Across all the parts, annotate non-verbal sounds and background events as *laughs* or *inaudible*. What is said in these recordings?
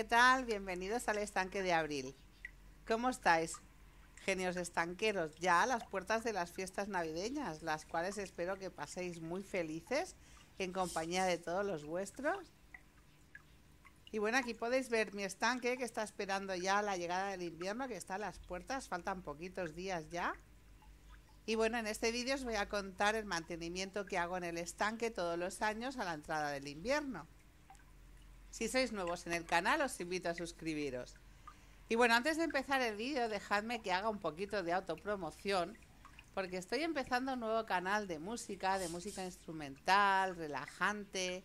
¿qué tal? Bienvenidos al estanque de abril. ¿Cómo estáis? Genios estanqueros, ya a las puertas de las fiestas navideñas, las cuales espero que paséis muy felices en compañía de todos los vuestros. Y bueno, aquí podéis ver mi estanque que está esperando ya la llegada del invierno, que está a las puertas, faltan poquitos días ya. Y bueno, en este vídeo os voy a contar el mantenimiento que hago en el estanque todos los años a la entrada del invierno. Si sois nuevos en el canal, os invito a suscribiros. Y bueno, antes de empezar el vídeo, dejadme que haga un poquito de autopromoción, porque estoy empezando un nuevo canal de música, de música instrumental, relajante,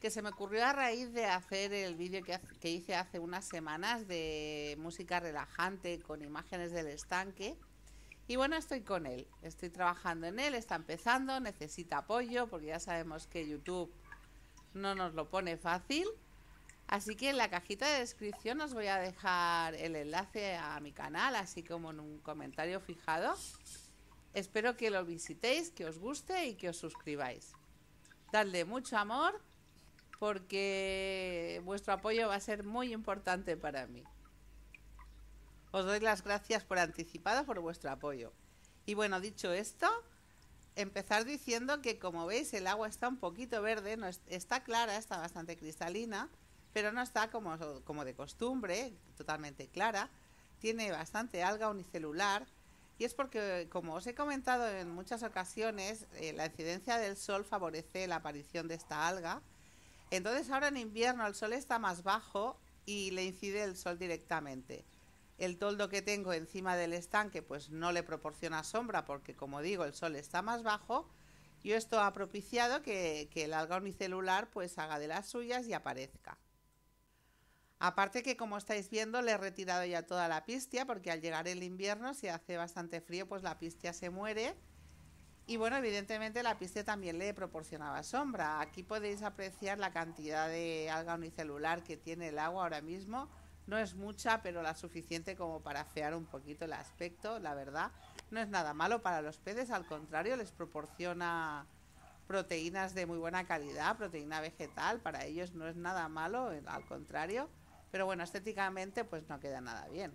que se me ocurrió a raíz de hacer el vídeo que, que hice hace unas semanas de música relajante con imágenes del estanque. Y bueno, estoy con él, estoy trabajando en él, está empezando, necesita apoyo, porque ya sabemos que YouTube no nos lo pone fácil. Así que en la cajita de descripción os voy a dejar el enlace a mi canal, así como en un comentario fijado. Espero que lo visitéis, que os guste y que os suscribáis. Dadle mucho amor porque vuestro apoyo va a ser muy importante para mí. Os doy las gracias por anticipado por vuestro apoyo. Y bueno, dicho esto, empezar diciendo que como veis el agua está un poquito verde, está clara, está bastante cristalina pero no está como, de costumbre, totalmente clara. Tiene bastante alga unicelular y es porque, como os he comentado en muchas ocasiones, eh, la incidencia del sol favorece la aparición de esta alga. Entonces ahora en invierno el sol está más bajo y le incide el sol directamente. El toldo que tengo encima del estanque pues no le proporciona sombra porque como digo el sol está más bajo y esto ha propiciado que, el alga unicelular pues haga de las suyas y aparezca. Aparte que como estáis viendo le he retirado ya toda la pistia porque al llegar el invierno si hace bastante frío pues la pistia se muere y bueno evidentemente la pistia también le proporcionaba sombra. Aquí podéis apreciar la cantidad de alga unicelular que tiene el agua ahora mismo. No es mucha pero la suficiente como para afear un poquito el aspecto, la verdad. No es nada malo para los peces, al contrario les proporciona proteínas de muy buena calidad, proteína vegetal, para ellos no es nada malo, al contrario. Pero bueno, estéticamente pues no queda nada bien.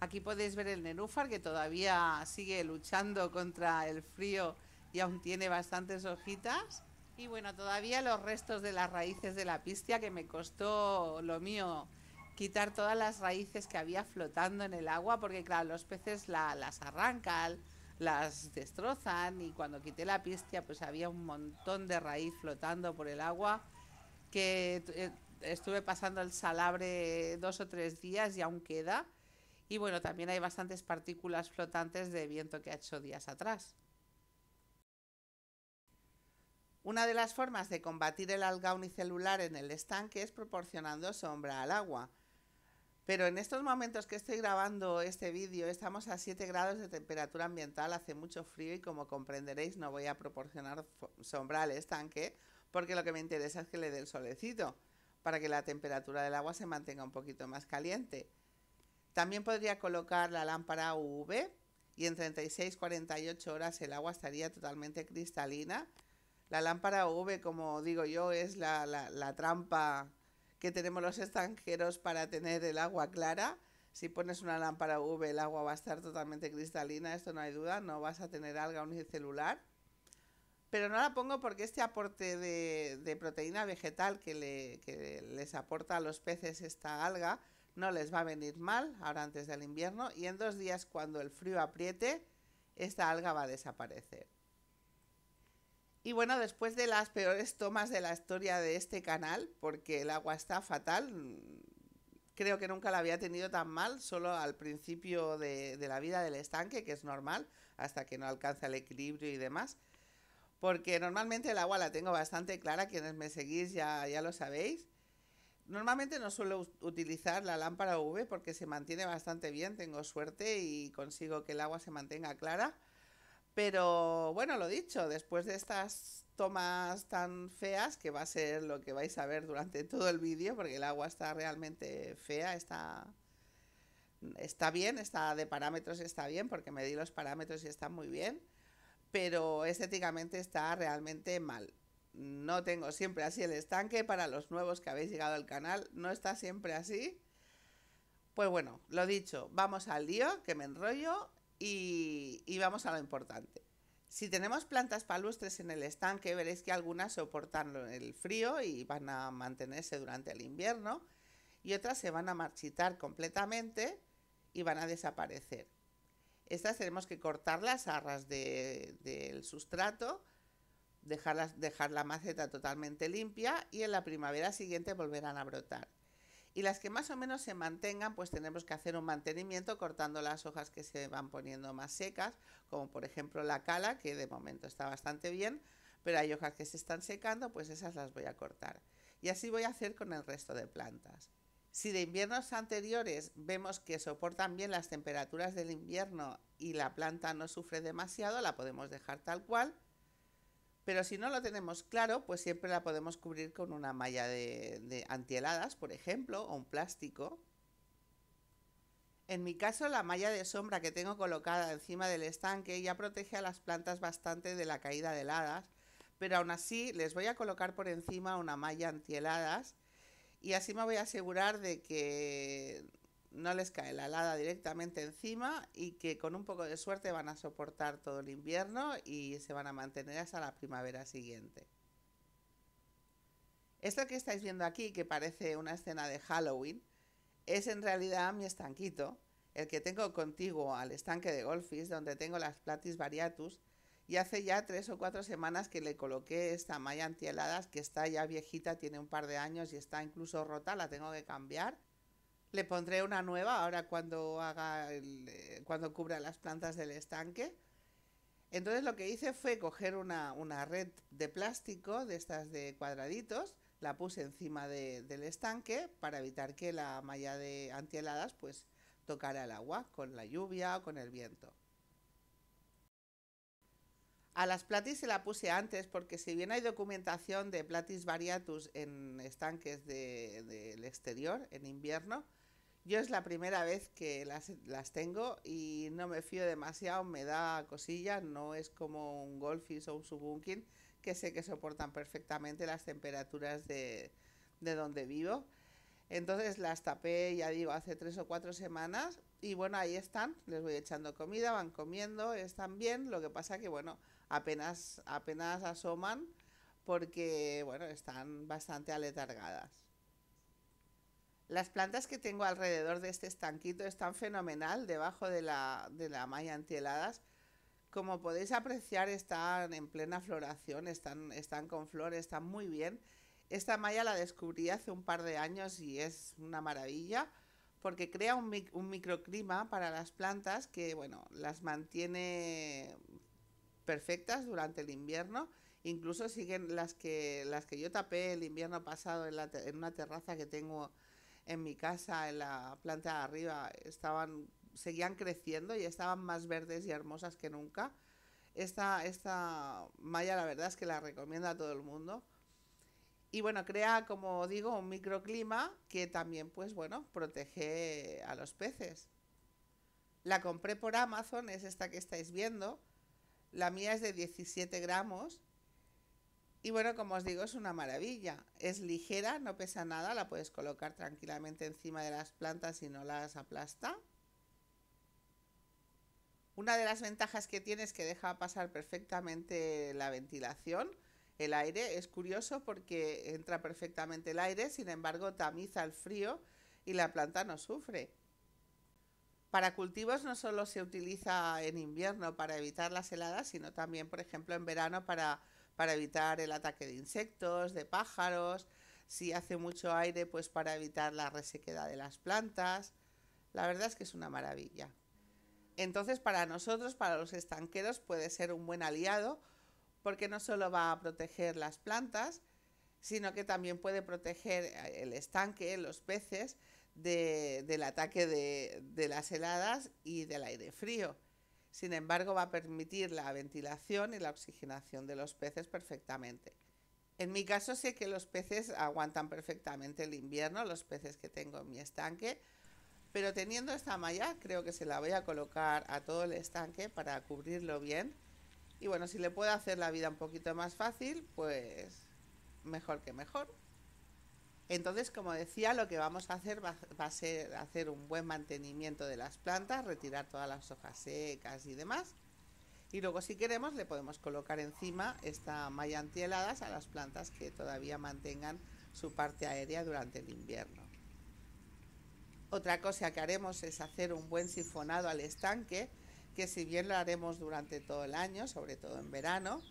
Aquí podéis ver el nenúfar que todavía sigue luchando contra el frío y aún tiene bastantes hojitas. Y bueno, todavía los restos de las raíces de la pistia que me costó lo mío quitar todas las raíces que había flotando en el agua porque claro, los peces las arrancan, las destrozan y cuando quité la pistia pues había un montón de raíz flotando por el agua que eh, estuve pasando el salabre dos o tres días y aún queda. Y bueno, también hay bastantes partículas flotantes de viento que ha hecho días atrás. Una de las formas de combatir el alga unicelular en el estanque es proporcionando sombra al agua. Pero en estos momentos que estoy grabando este vídeo estamos a 7 grados de temperatura ambiental, hace mucho frío y como comprenderéis no voy a proporcionar sombra al estanque porque lo que me interesa es que le dé el solecito para que la temperatura del agua se mantenga un poquito más caliente. También podría colocar la lámpara UV y en 36-48 horas el agua estaría totalmente cristalina. La lámpara UV, como digo yo, es la, trampa que tenemos los extranjeros para tener el agua clara. Si pones una lámpara UV, el agua va a estar totalmente cristalina, esto no hay duda, no vas a tener alga unicelular pero no la pongo porque este aporte de, proteína vegetal que, les aporta a los peces esta alga no les va a venir mal ahora antes del invierno y en dos días cuando el frío apriete esta alga va a desaparecer. Y bueno, después de las peores tomas de la historia de este canal, porque el agua está fatal, creo que nunca la había tenido tan mal, solo al principio de la vida del estanque, que es normal, hasta que no alcanza el equilibrio y demás porque normalmente el agua la tengo bastante clara, quienes me seguís ya, ya lo sabéis. Normalmente no suelo utilizar la lámpara UV porque se mantiene bastante bien, tengo suerte y consigo que el agua se mantenga clara. Pero bueno, lo dicho, después de estas tomas tan feas, que va a ser lo que vais a ver durante todo el vídeo, porque el agua está realmente fea, está, está bien, está de parámetros, está bien, porque medí los parámetros y está muy bien pero estéticamente está realmente mal. No tengo siempre así el estanque, para los nuevos que habéis llegado al canal, no está siempre así. Pues bueno, lo dicho, vamos al lío, que me enrollo, y, y vamos a lo importante. Si tenemos plantas palustres en el estanque, veréis que algunas soportan el frío y van a mantenerse durante el invierno, y otras se van a marchitar completamente y van a desaparecer. Estas tenemos que cortar las arras del sustrato, dejarlas dejar la maceta totalmente limpia y en la primavera siguiente volverán a brotar. Y las que más o menos se mantengan, pues tenemos que hacer un mantenimiento cortando las hojas que se van poniendo más secas, como por ejemplo la cala, que de momento está bastante bien, pero hay hojas que se están secando, pues esas las voy a cortar. Y así voy a hacer con el resto de plantas. Si de inviernos anteriores vemos que soportan bien las temperaturas del invierno y la planta no sufre demasiado, la podemos dejar tal cual. Pero si no lo tenemos claro, pues siempre la podemos cubrir con una malla de, de antiheladas, por ejemplo, o un plástico. En mi caso, la malla de sombra que tengo colocada encima del estanque ya protege a las plantas bastante de la caída de heladas, pero aún así les voy a colocar por encima una malla antiheladas y así me voy a asegurar de que no les cae la helada directamente encima y que con un poco de suerte van a soportar todo el invierno y se van a mantener hasta la primavera siguiente. Esto que estáis viendo aquí, que parece una escena de Halloween, es en realidad mi estanquito, el que tengo contigo al estanque de golfis, donde tengo las platis variatus, y hace ya tres o cuatro semanas que le coloqué esta malla antieladas que está ya viejita, tiene un par de años y está incluso rota, la tengo que cambiar. Le pondré una nueva ahora cuando haga eh, cuando cubra las plantas del estanque. Entonces lo que hice fue coger una, red de plástico de estas de cuadraditos, la puse encima del estanque para evitar que la malla de antiheladas pues tocara el agua con la lluvia o con el viento. A las platis se la puse antes porque si bien hay documentación de platis variatus en estanques del exterior en invierno, yo es la primera vez que las, tengo y no me fío demasiado, me da cosillas, no es como un golfis o un subunkin que sé que soportan perfectamente las temperaturas de, de donde vivo. Entonces las tapé, ya digo, hace tres o cuatro semanas y bueno, ahí están, les voy echando comida, van comiendo, están bien, lo que pasa que bueno, apenas, apenas asoman porque bueno, están bastante aletargadas. Las plantas que tengo alrededor de este estanquito están fenomenal debajo de la, de la malla antieladas. Como podéis apreciar, están en plena floración, están, están con flores, están muy bien. Esta malla la descubrí hace un par de años y es una maravilla porque crea un, un microclima para las plantas que, bueno, las mantiene perfectas durante el invierno. Incluso siguen las que, las que yo tapé el invierno pasado en, una terraza que tengo en mi casa, en la planta de arriba, estaban, seguían creciendo y estaban más verdes y hermosas que nunca. Esta, esta malla la verdad es que la recomiendo a todo el mundo. Y bueno, crea, como digo, un microclima que también, pues bueno, protege a los peces. La compré por Amazon, es esta que estáis viendo. La mía es de 17 gramos. Y bueno, como os digo, es una maravilla. Es ligera, no pesa nada, la puedes colocar tranquilamente encima de las plantas y no las aplasta. Una de las ventajas que tiene es que deja pasar perfectamente la ventilación, el aire. Es curioso porque entra perfectamente el aire, sin embargo tamiza el frío y la planta no sufre. Para cultivos no solo se utiliza en invierno para evitar las heladas, sino también, por ejemplo, en verano para, evitar el ataque de insectos, de pájaros, si hace mucho aire, pues para evitar la resequedad de las plantas. La verdad es que es una maravilla. Entonces, para nosotros, para los estanqueros, puede ser un buen aliado porque no solo va a proteger las plantas, sino que también puede proteger eh, el estanque, los peces, del ataque de las heladas y del aire frío. Sin embargo, va a permitir la ventilación y la oxigenación de los peces perfectamente. En mi caso sé que los peces aguantan perfectamente el invierno, los peces que tengo en mi estanque, pero teniendo esta malla creo que se la voy a colocar a todo el estanque para cubrirlo bien. Y bueno, si le puedo hacer la vida un poquito más fácil, pues mejor que mejor. Entonces, como decía, lo que vamos a hacer va, a ser hacer un buen mantenimiento de las plantas, retirar todas las hojas secas y demás. Y luego, si queremos, le podemos colocar encima esta malla antieladas a las plantas que todavía mantengan su parte aérea durante el invierno. Otra cosa que haremos es hacer un buen sifonado al estanque, que si bien lo haremos durante todo el año, sobre todo en verano,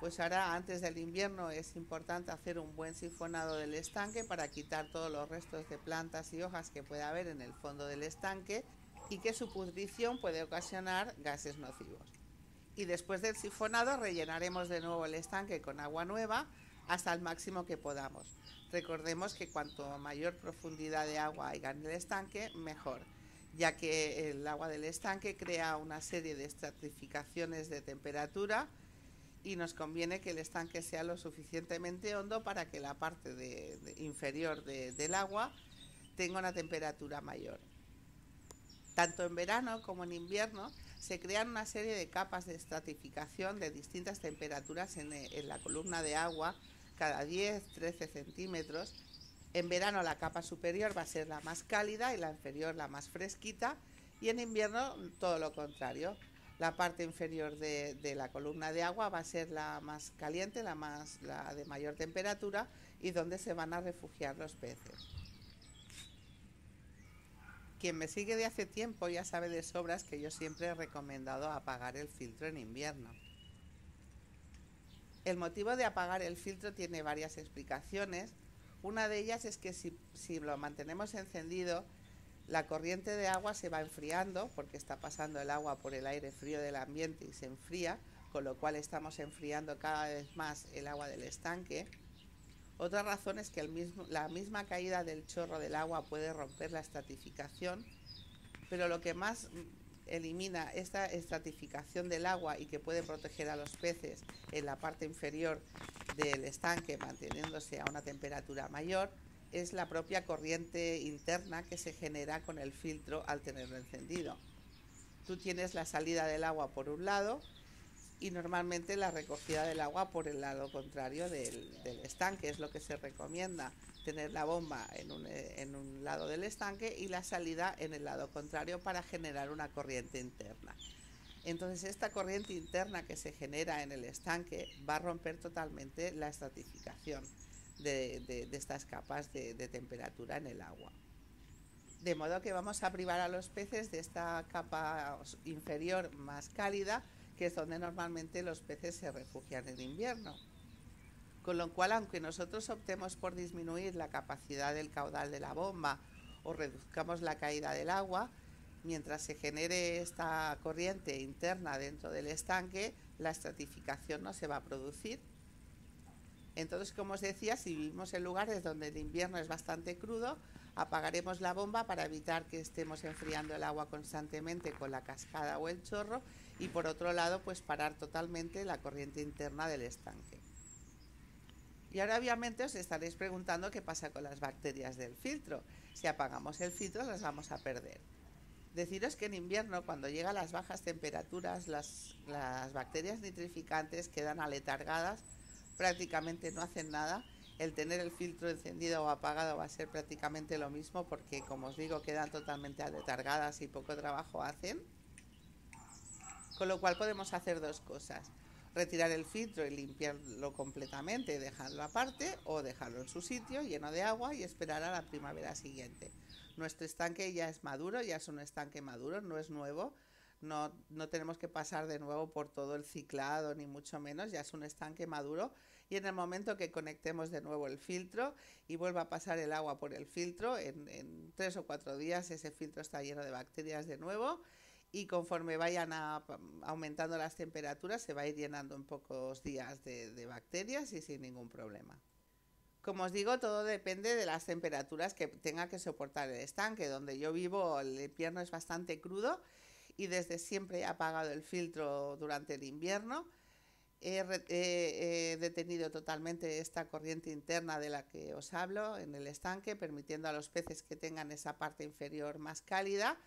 pues ahora antes del invierno es importante hacer un buen sifonado del estanque para quitar todos los restos de plantas y hojas que pueda haber en el fondo del estanque y que su pudrición puede ocasionar gases nocivos. Y después del sifonado rellenaremos de nuevo el estanque con agua nueva hasta el máximo que podamos. Recordemos que cuanto mayor profundidad de agua haya en el estanque, mejor, ya que el agua del estanque crea una serie de estratificaciones de temperatura, y nos conviene que el estanque sea lo suficientemente hondo para que la parte inferior del agua tenga una temperatura mayor. Tanto en verano como en invierno se crean una serie de capas de estratificación de distintas temperaturas en, eh, en la columna de agua cada 10-13 centímetros. En verano la capa superior va a ser la más cálida y la inferior la más fresquita y en invierno todo lo contrario, la parte inferior de, la columna de agua va a ser la más caliente, la, más, de mayor temperatura y donde se van a refugiar los peces. Quien me sigue de hace tiempo ya sabe de sobras que yo siempre he recomendado apagar el filtro en invierno. El motivo de apagar el filtro tiene varias explicaciones. Una de ellas es que si, si lo mantenemos encendido, la corriente de agua se va enfriando porque está pasando el agua por el aire frío del ambiente y se enfría, con lo cual estamos enfriando cada vez más el agua del estanque. Otra razón es que la misma caída del chorro del agua puede romper la estratificación, pero lo que más elimina esta estratificación del agua y que puede proteger a los peces en la parte inferior del estanque manteniéndose a una temperatura mayor es la propia corriente interna que se genera con el filtro al tenerlo encendido. Tú tienes la salida del agua por un lado y normalmente la recogida del agua por el lado contrario del, estanque. Es lo que se recomienda, tener la bomba un, en un lado del estanque y la salida en el lado contrario para generar una corriente interna. Entonces esta corriente interna que se genera en el estanque va a romper totalmente la estratificación de, estas capas de, de temperatura en el agua. De modo que vamos a privar a los peces de esta capa inferior más cálida, que es donde normalmente los peces se refugian en invierno. Con lo cual, aunque nosotros optemos por disminuir la capacidad del caudal de la bomba o reduzcamos la caída del agua, mientras se genere esta corriente interna dentro del estanque, la estratificación no se va a producir entonces, como os decía, si vivimos en lugares donde el invierno es bastante crudo, apagaremos la bomba para evitar que estemos enfriando el agua constantemente con la cascada o el chorro y por otro lado, pues parar totalmente la corriente interna del estanque. Y ahora obviamente os estaréis preguntando qué pasa con las bacterias del filtro. Si apagamos el filtro las vamos a perder. Deciros que en invierno, cuando llegan las bajas temperaturas, las, las bacterias nitrificantes quedan aletargadas prácticamente no hacen nada. El tener el filtro encendido o apagado va a ser prácticamente lo mismo porque, como os digo, quedan totalmente aletargadas y poco trabajo hacen. Con lo cual podemos hacer dos cosas. Retirar el filtro y limpiarlo completamente, y dejarlo aparte o dejarlo en su sitio lleno de agua y esperar a la primavera siguiente. Nuestro estanque ya es maduro, ya es un estanque maduro, no es nuevo, no, tenemos que pasar de nuevo por todo el ciclado, ni mucho menos, ya es un estanque maduro. Y en el momento que conectemos de nuevo el filtro y vuelva a pasar el agua por el filtro, en, tres o cuatro días ese filtro está lleno de bacterias de nuevo y conforme vayan aumentando las temperaturas se va a ir llenando en pocos días de, de, bacterias y sin ningún problema. Como os digo, todo depende de las temperaturas que tenga que soportar el estanque. Donde yo vivo el invierno es bastante crudo y desde siempre he apagado el filtro durante el invierno. He, detenido totalmente esta corriente interna de la que os hablo en el estanque, permitiendo a los peces que tengan esa parte inferior más cálida.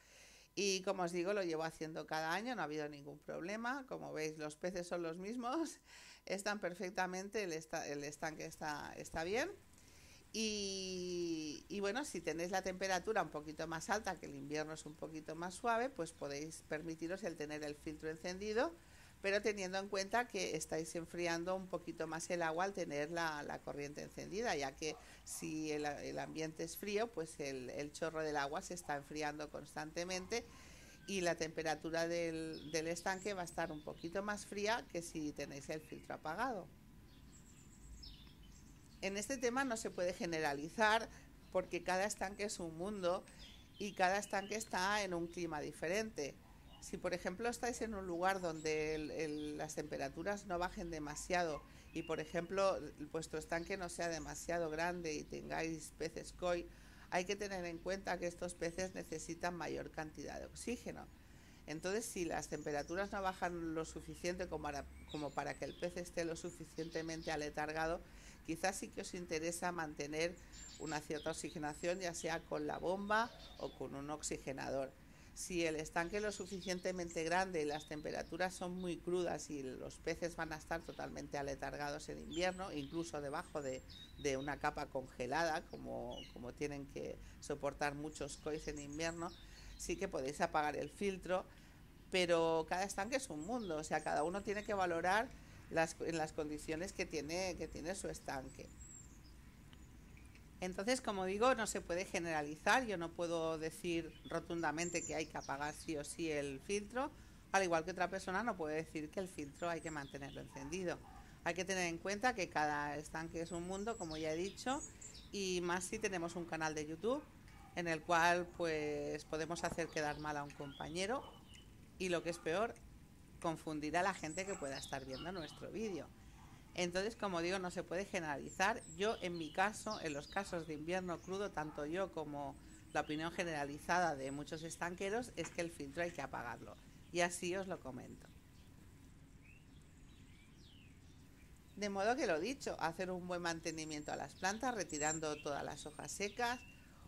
Y como os digo, lo llevo haciendo cada año, no ha habido ningún problema. Como veis, los peces son los mismos, *laughs* están perfectamente, el, el estanque está, está bien. Y, bueno, si tenéis la temperatura un poquito más alta, que el invierno es un poquito más suave, pues podéis permitiros el tener el filtro encendido, pero teniendo en cuenta que estáis enfriando un poquito más el agua al tener la, corriente encendida, ya que si el, ambiente es frío, pues el, chorro del agua se está enfriando constantemente y la temperatura del estanque va a estar un poquito más fría que si tenéis el filtro apagado en este tema no se puede generalizar porque cada estanque es un mundo y cada estanque está en un clima diferente. Si, por ejemplo, estáis en un lugar donde las temperaturas no bajen demasiado y, por ejemplo, vuestro estanque no sea demasiado grande y tengáis peces koi, hay que tener en cuenta que estos peces necesitan mayor cantidad de oxígeno. Entonces, si las temperaturas no bajan lo suficiente como para que el pez esté lo suficientemente aletargado, Quizás sí que os interesa mantener una cierta oxigenación, ya sea con la bomba o con un oxigenador. Si el estanque es lo suficientemente grande y las temperaturas son muy crudas y los peces van a estar totalmente aletargados en invierno, incluso debajo de, una capa congelada, como, como tienen que soportar muchos cois en invierno, sí que podéis apagar el filtro, pero cada estanque es un mundo, o sea, cada uno tiene que valorar las, en las condiciones que tiene, que tiene su estanque. Entonces, como digo, no se puede generalizar, yo no puedo decir rotundamente que hay que apagar sí o sí el filtro, al igual que otra persona no puede decir que el filtro hay que mantenerlo encendido. Hay que tener en cuenta que cada estanque es un mundo, como ya he dicho, y más si tenemos un canal de YouTube en el cual pues podemos hacer quedar mal a un compañero y lo que es peor, confundir a la gente que pueda estar viendo nuestro vídeo. Entonces, como digo, no se puede generalizar. Yo, en mi caso, en los casos de invierno crudo, tanto yo como la opinión generalizada de muchos estanqueros es que el filtro hay que apagarlo. Y así os lo comento. De modo que lo dicho, hacer un buen mantenimiento a las plantas, retirando todas las hojas secas,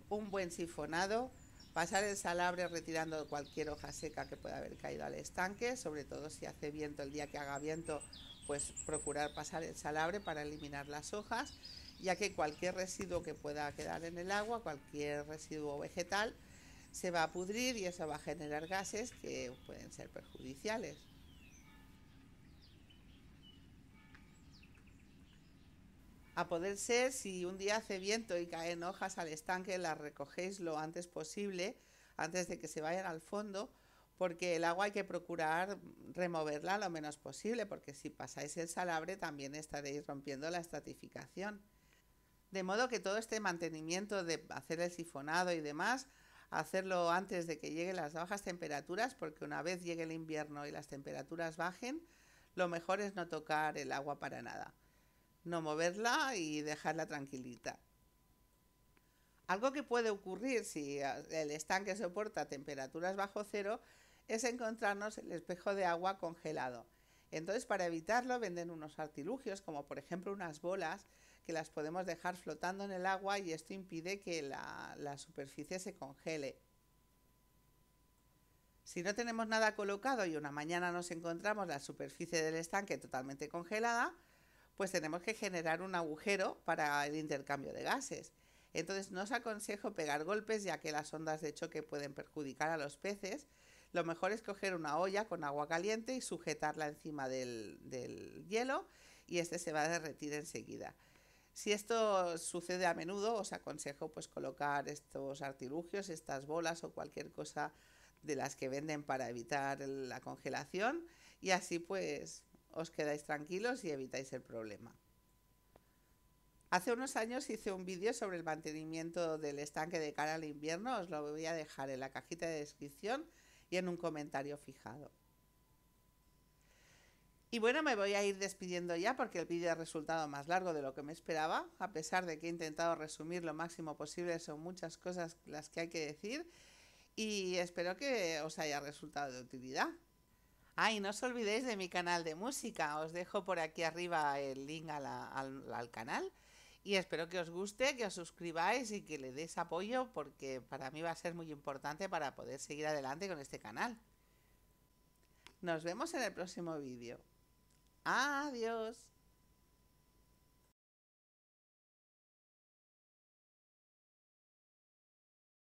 un buen sifonado, Pasar el salabre retirando cualquier hoja seca que pueda haber caído al estanque, sobre todo si hace viento, el día que haga viento, pues procurar pasar el salabre para eliminar las hojas, ya que cualquier residuo que pueda quedar en el agua, cualquier residuo vegetal, se va a pudrir y eso va a generar gases que pueden ser perjudiciales. A poder ser, si un día hace viento y caen hojas al estanque, las recogéis lo antes posible, antes de que se vayan al fondo, porque el agua hay que procurar removerla lo menos posible, porque si pasáis el salabre también estaréis rompiendo la estratificación. De modo que todo este mantenimiento de hacer el sifonado y demás, hacerlo antes de que lleguen las bajas temperaturas, porque una vez llegue el invierno y las temperaturas bajen, lo mejor es no tocar el agua para nada no moverla y dejarla tranquilita. Algo que puede ocurrir si eh, el estanque soporta temperaturas bajo cero es encontrarnos el espejo de agua congelado. Entonces, para evitarlo, venden unos artilugios, como por ejemplo unas bolas, que las podemos dejar flotando en el agua y esto impide que la, la superficie se congele. Si no tenemos nada colocado y una mañana nos encontramos la superficie del estanque totalmente congelada, pues tenemos que generar un agujero para el intercambio de gases. Entonces no os aconsejo pegar golpes ya que las ondas de choque pueden perjudicar a los peces. Lo mejor es coger una olla con agua caliente y sujetarla encima del, hielo y este se va a derretir enseguida. Si esto sucede a menudo, os aconsejo pues colocar estos artilugios, estas bolas o cualquier cosa de las que venden para evitar la congelación y así pues os quedáis tranquilos y evitáis el problema. Hace unos años hice un vídeo sobre el mantenimiento del estanque de cara al invierno, os lo voy a dejar en la cajita de descripción y en un comentario fijado. Y bueno, me voy a ir despidiendo ya porque el vídeo ha resultado más largo de lo que me esperaba, a pesar de que he intentado resumir lo máximo posible, son muchas cosas las que hay que decir y espero que os haya resultado de utilidad. Ah, no os olvidéis de mi canal de música. Os dejo por aquí arriba el link al, al, canal. Y espero que os guste, que os suscribáis y que le deis apoyo porque para mí va a ser muy importante para poder seguir adelante con este canal. Nos vemos en el próximo vídeo. Adiós.